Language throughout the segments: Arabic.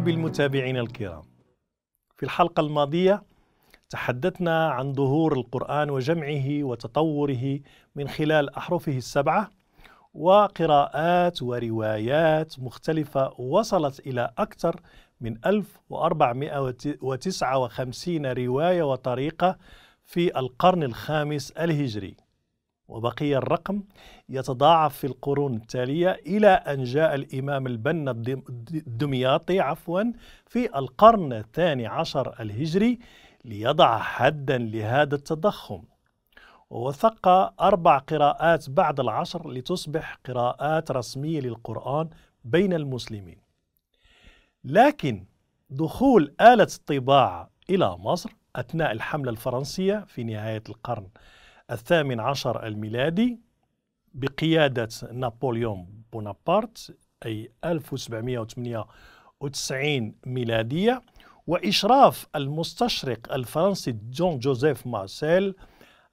بالمتابعين الكرام. في الحلقه الماضيه تحدثنا عن ظهور القران وجمعه وتطوره من خلال احرفه السبعه وقراءات وروايات مختلفه وصلت الى اكثر من 1459 روايه وطريقه في القرن الخامس الهجري. وبقي الرقم يتضاعف في القرون التالية إلى أن جاء الإمام البنا الدمياطي عفوا في القرن الثاني عشر الهجري ليضع حدا لهذا التضخم ووثق أربع قراءات بعد العصر لتصبح قراءات رسمية للقرآن بين المسلمين لكن دخول آلة الطباعة إلى مصر أثناء الحملة الفرنسية في نهاية القرن الثامن عشر الميلادي بقيادة نابليون بونابرت أي 1798 ميلادية وإشراف المستشرق الفرنسي جون جوزيف مارسيل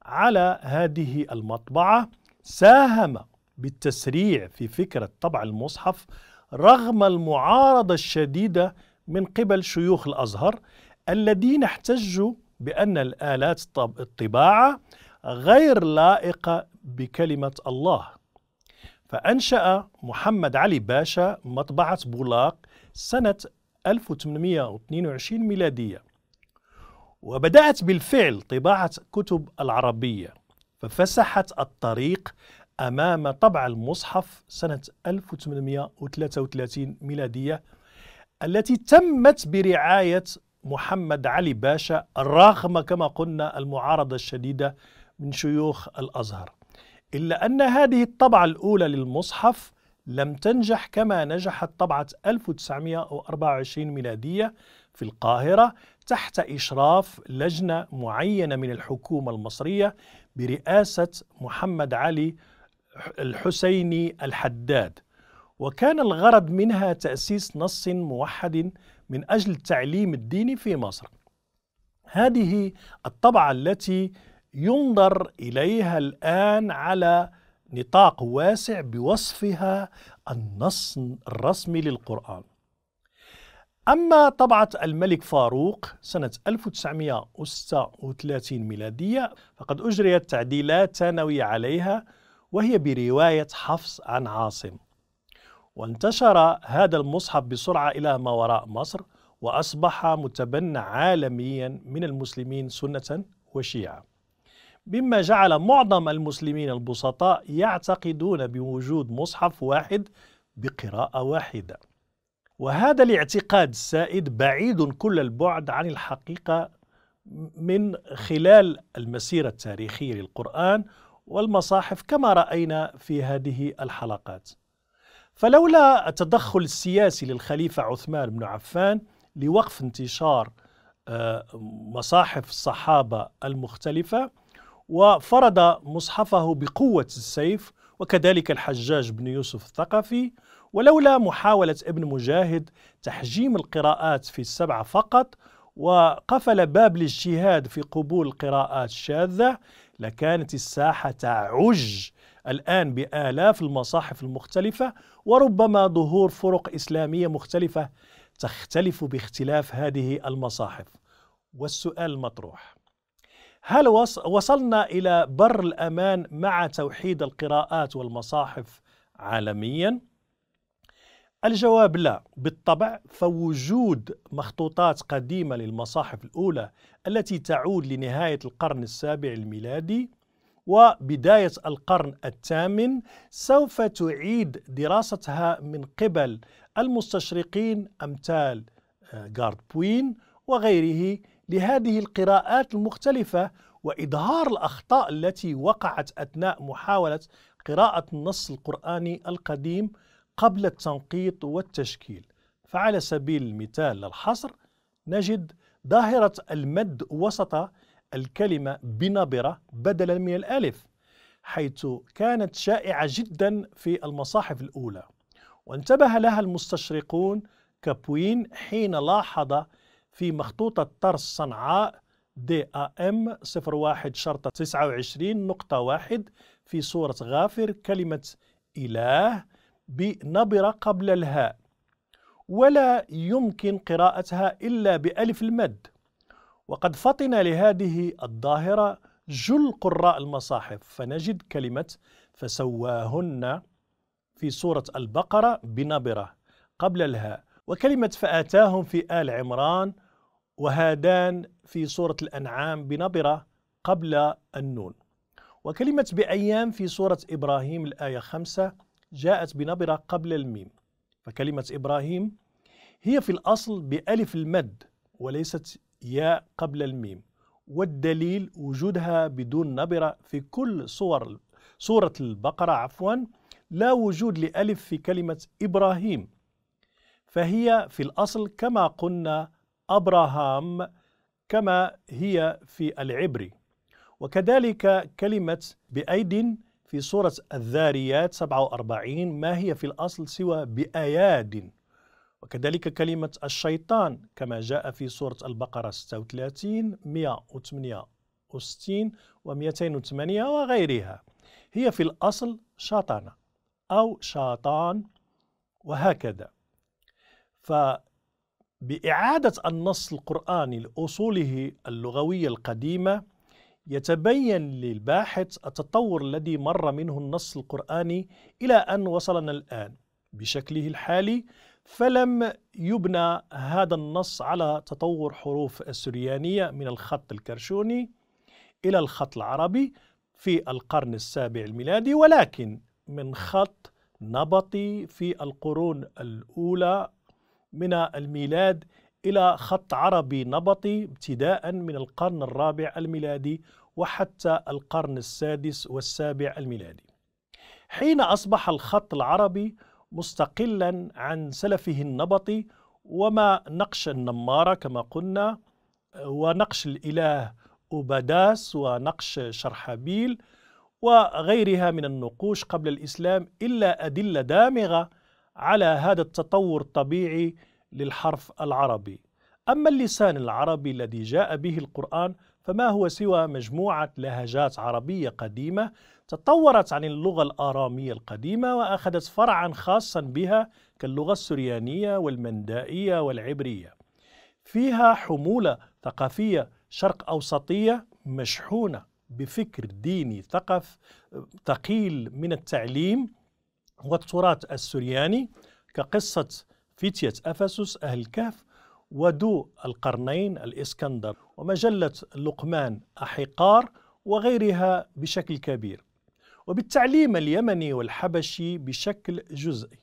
على هذه المطبعة ساهم بالتسريع في فكرة طبع المصحف رغم المعارضة الشديدة من قبل شيوخ الأزهر الذين احتجوا بأن الآلات الطباعة غير لائقة بكلمة الله فأنشأ محمد علي باشا مطبعة بولاق سنة 1822 ميلادية وبدأت بالفعل طباعة كتب العربية ففسحت الطريق أمام طبع المصحف سنة 1833 ميلادية التي تمت برعاية محمد علي باشا رغم كما قلنا المعارضة الشديدة من شيوخ الازهر الا ان هذه الطبعه الاولى للمصحف لم تنجح كما نجحت طبعه 1924 ميلاديه في القاهره تحت اشراف لجنه معينه من الحكومه المصريه برئاسه محمد علي الحسيني الحداد وكان الغرض منها تاسيس نص موحد من اجل التعليم الديني في مصر هذه الطبعه التي ينظر اليها الان على نطاق واسع بوصفها النص الرسمي للقرآن أما طبعة الملك فاروق سنة 1936 ميلادية فقد أجريت تعديلات ثانوية عليها وهي برواية حفص عن عاصم وانتشر هذا المصحف بسرعة إلى ما وراء مصر وأصبح متبنى عالميا من المسلمين سنة وشيعة مما جعل معظم المسلمين البسطاء يعتقدون بوجود مصحف واحد بقراءة واحدة وهذا الاعتقاد السائد بعيد كل البعد عن الحقيقة من خلال المسيرة التاريخية للقرآن والمصاحف كما رأينا في هذه الحلقات فلولا التدخل السياسي للخليفة عثمان بن عفان لوقف انتشار آه، مصاحف الصحابة المختلفة وفرض مصحفه بقوة السيف وكذلك الحجاج بن يوسف الثقفي ولولا محاولة ابن مجاهد تحجيم القراءات في السبعة فقط وقفل باب الاجتهاد في قبول القراءات الشاذة لكانت الساحة تعج الآن بآلاف المصاحف المختلفة وربما ظهور فرق إسلامية مختلفة تختلف باختلاف هذه المصاحف والسؤال المطروح هل وصلنا إلى بر الأمان مع توحيد القراءات والمصاحف عالميا؟ الجواب لا بالطبع فوجود مخطوطات قديمة للمصاحف الأولى التي تعود لنهاية القرن السابع الميلادي وبداية القرن الثامن سوف تعيد دراستها من قبل المستشرقين أمثال غارد آه، بوين وغيره لهذه القراءات المختلفة وإظهار الأخطاء التي وقعت أثناء محاولة قراءة النص القرآني القديم قبل التنقيط والتشكيل فعلى سبيل المثال للحصر نجد ظاهرة المد وسط الكلمة بنبرة بدلا من الألف حيث كانت شائعة جدا في المصاحف الأولى وانتبه لها المستشرقون كابوين حين لاحظ في مخطوطة طرس صنعاء دي ام 01 شرطة 29 نقطة واحد في صورة غافر كلمة إله بنبرة قبل الهاء ولا يمكن قراءتها إلا بألف المد وقد فطن لهذه الظاهرة جل قراء المصاحف فنجد كلمة فسواهن في سورة البقرة بنبرة قبل الهاء وكلمة فآتاهم في آل عمران وهادان في سورة الأنعام بنبرة قبل النون وكلمة بأيام في سورة إبراهيم الآية خمسة جاءت بنبرة قبل الميم فكلمة إبراهيم هي في الأصل بألف المد وليست ياء قبل الميم والدليل وجودها بدون نبرة في كل صور سورة البقرة عفوا لا وجود لألف في كلمة إبراهيم فهي في الأصل كما قلنا أبراهام كما هي في العبري وكذلك كلمة بأيد في سورة الذاريات 47 ما هي في الأصل سوى بأياد وكذلك كلمة الشيطان كما جاء في سورة البقرة 36 168 و208 وغيرها هي في الأصل شاطانة أو شاطان وهكذا باعاده النص القراني لاصوله اللغويه القديمه يتبين للباحث التطور الذي مر منه النص القراني الى ان وصلنا الان بشكله الحالي فلم يبنى هذا النص على تطور حروف السريانيه من الخط الكرشوني الى الخط العربي في القرن السابع الميلادي ولكن من خط نبطي في القرون الاولى من الميلاد إلى خط عربي نبطي ابتداء من القرن الرابع الميلادي وحتى القرن السادس والسابع الميلادي حين أصبح الخط العربي مستقلا عن سلفه النبطي وما نقش النمارة كما قلنا ونقش الإله أوباداس ونقش شرحبيل وغيرها من النقوش قبل الإسلام إلا أدلة دامغة على هذا التطور الطبيعي للحرف العربي أما اللسان العربي الذي جاء به القرآن فما هو سوى مجموعة لهجات عربية قديمة تطورت عن اللغة الآرامية القديمة وأخذت فرعا خاصا بها كاللغة السريانية والمندائية والعبرية فيها حمولة ثقافية شرق أوسطية مشحونة بفكر ديني ثقف ثقيل من التعليم والتراث السرياني كقصة فتية أفسس أهل الكهف ودو القرنين الإسكندر ومجلة لقمان أحقار وغيرها بشكل كبير وبالتعليم اليمني والحبشي بشكل جزئي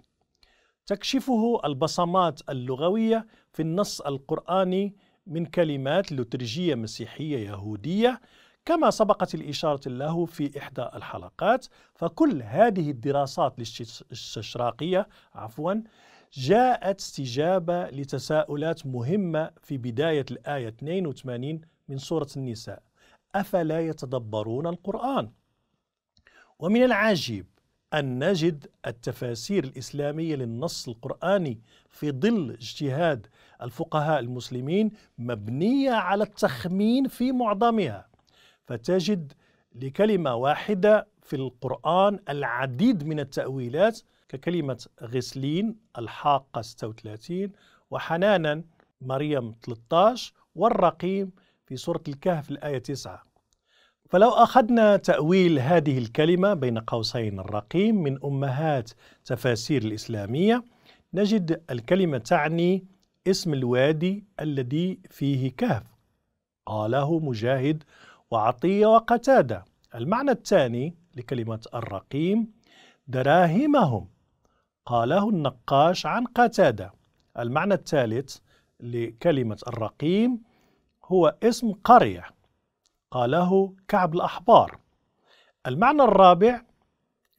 تكشفه البصمات اللغوية في النص القرآني من كلمات لترجية مسيحية يهودية كما سبقت الإشارة له في إحدى الحلقات فكل هذه الدراسات الاستشراقية عفوا جاءت استجابة لتساؤلات مهمة في بداية الآية 82 من سورة النساء أفلا يتدبرون القرآن ومن العجيب أن نجد التفاسير الإسلامية للنص القرآني في ظل اجتهاد الفقهاء المسلمين مبنية على التخمين في معظمها فتجد لكلمة واحدة في القرآن العديد من التأويلات ككلمة غسلين الحاقة 36 وحنانا مريم 13 والرقيم في سورة الكهف الآية 9 فلو أخذنا تأويل هذه الكلمة بين قوسين الرقيم من أمهات تفاسير الإسلامية نجد الكلمة تعني اسم الوادي الذي فيه كهف قاله مجاهد وعطية وقتادة المعنى الثاني لكلمة الرقيم دراهمهم قاله النقاش عن قتادة المعنى الثالث لكلمة الرقيم هو اسم قرية قاله كعب الأحبار المعنى الرابع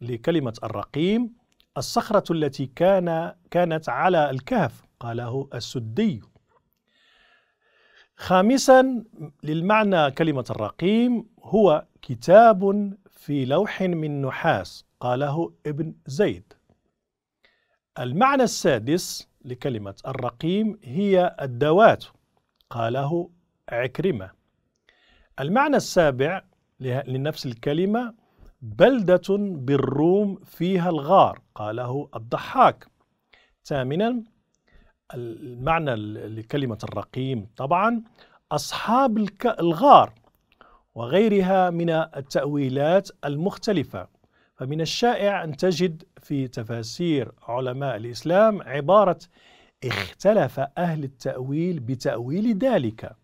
لكلمة الرقيم الصخرة التي كان كانت على الكهف قاله السدي خامسا للمعنى كلمة الرقيم هو كتاب في لوح من نحاس قاله ابن زيد المعنى السادس لكلمة الرقيم هي الدوات قاله عكرمة المعنى السابع لنفس الكلمة بلدة بالروم فيها الغار قاله الضحاك ثامنا المعنى لكلمة الرقيم طبعا أصحاب الغار وغيرها من التأويلات المختلفة فمن الشائع أن تجد في تفاسير علماء الإسلام عبارة اختلف أهل التأويل بتأويل ذلك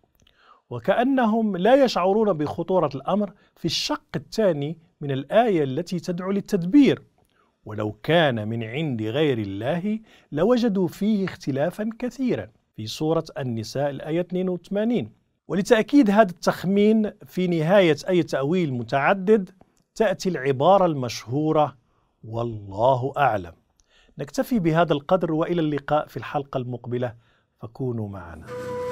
وكأنهم لا يشعرون بخطورة الأمر في الشق الثاني من الآية التي تدعو للتدبير ولو كان من عند غير الله لوجدوا فيه اختلافا كثيرا في سورة النساء الآية 82 ولتأكيد هذا التخمين في نهاية أي تأويل متعدد تأتي العبارة المشهورة والله أعلم نكتفي بهذا القدر وإلى اللقاء في الحلقة المقبلة فكونوا معنا